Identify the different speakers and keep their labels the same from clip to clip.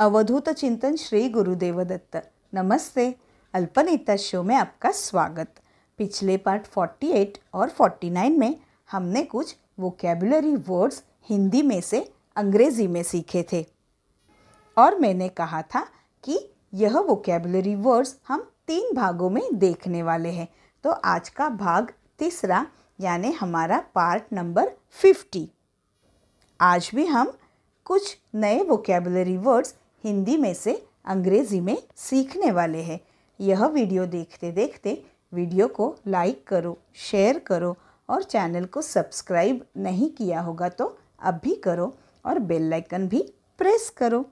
Speaker 1: अवधूत चिंतन श्री गुरुदेव दत्त नमस्ते अल्पनीता शो में आपका स्वागत पिछले पार्ट 48 और 49 में हमने कुछ वोकेबुलरी वर्ड्स हिंदी में से अंग्रेज़ी में सीखे थे और मैंने कहा था कि यह वोकेबुलरी वर्ड्स हम तीन भागों में देखने वाले हैं तो आज का भाग तीसरा यानी हमारा पार्ट नंबर 50 आज भी हम कुछ नए वोकेबलरी वर्ड्स हिंदी में से अंग्रेज़ी में सीखने वाले हैं यह वीडियो देखते देखते वीडियो को लाइक करो शेयर करो और चैनल को सब्सक्राइब नहीं किया होगा तो अब भी करो और बेल लाइकन भी प्रेस करो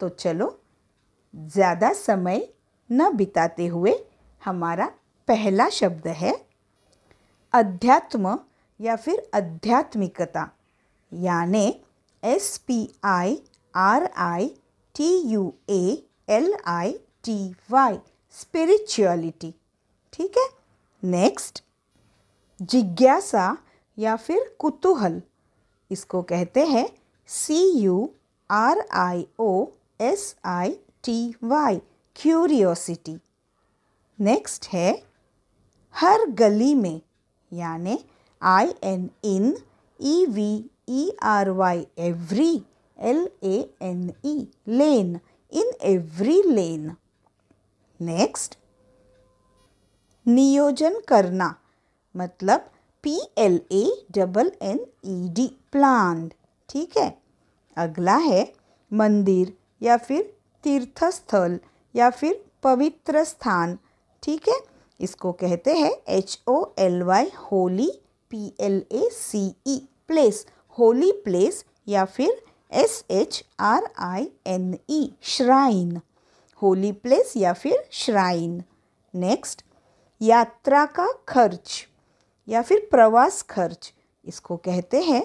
Speaker 1: तो चलो ज़्यादा समय न बिताते हुए हमारा पहला शब्द है अध्यात्म या फिर आध्यात्मिकता यानि S P I R I T U A L I T Y spirituality ठीक है नेक्स्ट जिज्ञासा या फिर कुतूहल इसको कहते हैं C U R I O S I T Y curiosity next है हर गली में यानि I N in E V E R Y every L A N E, lane, in every lane. Next नियोजन करना मतलब P L A double N E D plan ठीक है अगला है मंदिर या फिर तीर्थस्थल या फिर पवित्र स्थान ठीक है इसको कहते हैं H O L Y holy P L A C E place holy place या फिर S H R I N E shrine holy place या फिर श्राइन नेक्स्ट यात्रा का खर्च या फिर प्रवास खर्च इसको कहते हैं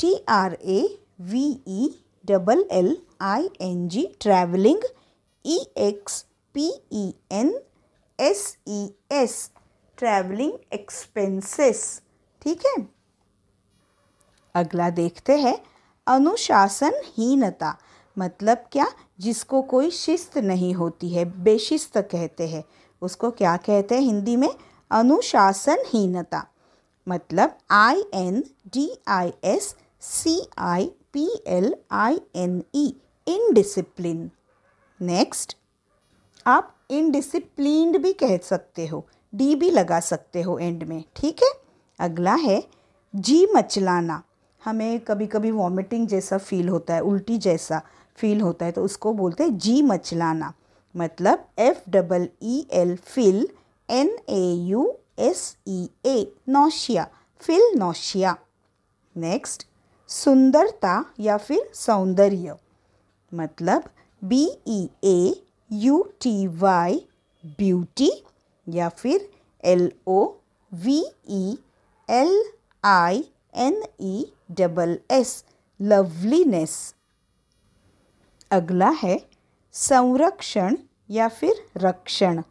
Speaker 1: T R A V E double L I N G travelling E X P E N S E S travelling expenses ठीक है अगला देखते हैं अनुशासनहीनता मतलब क्या जिसको कोई शिस्त नहीं होती है बेशिस्त कहते हैं उसको क्या कहते हैं हिंदी में अनुशासनहीनता मतलब I N D I S C I P L I N E indiscipline next आप इनडिसिप्लिन भी कह सकते हो डी भी लगा सकते हो एंड में ठीक है अगला है जी मचलाना हमें कभी कभी वॉमिटिंग जैसा फील होता है उल्टी जैसा फील होता है तो उसको बोलते हैं जी मचलाना मतलब F double E L feel N A U S E A nausea feel nausea next सुंदरता या फिर सौंदर्य मतलब B E A U T Y beauty या फिर L O V E L I N E double S loveliness अगला है संरक्षण या फिर रक्षण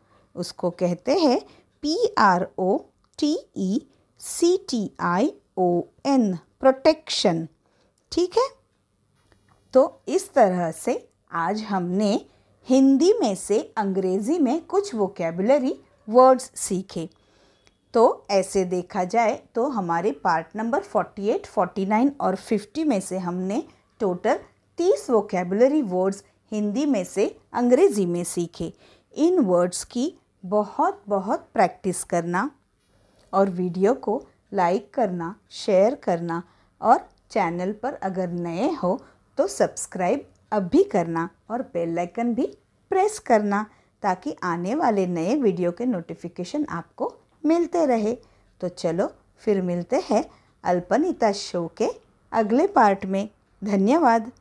Speaker 1: उसको कहते हैं P R O T E C T I O N protection ठीक है तो इस तरह से आज हमने हिंदी में से अंग्रेज़ी में कुछ वोकेबलरी वर्ड्स सीखे तो ऐसे देखा जाए तो हमारे पार्ट नंबर 48, 49 और 50 में से हमने टोटल 30 वोकेबुलरी वर्ड्स हिंदी में से अंग्रेज़ी में सीखे इन वर्ड्स की बहुत बहुत प्रैक्टिस करना और वीडियो को लाइक करना शेयर करना और चैनल पर अगर नए हो तो सब्सक्राइब अब भी करना और बेल आइकन भी प्रेस करना ताकि आने वाले नए वीडियो के नोटिफिकेशन आपको मिलते रहे तो चलो फिर मिलते हैं अल्पनिता शो के अगले पार्ट में धन्यवाद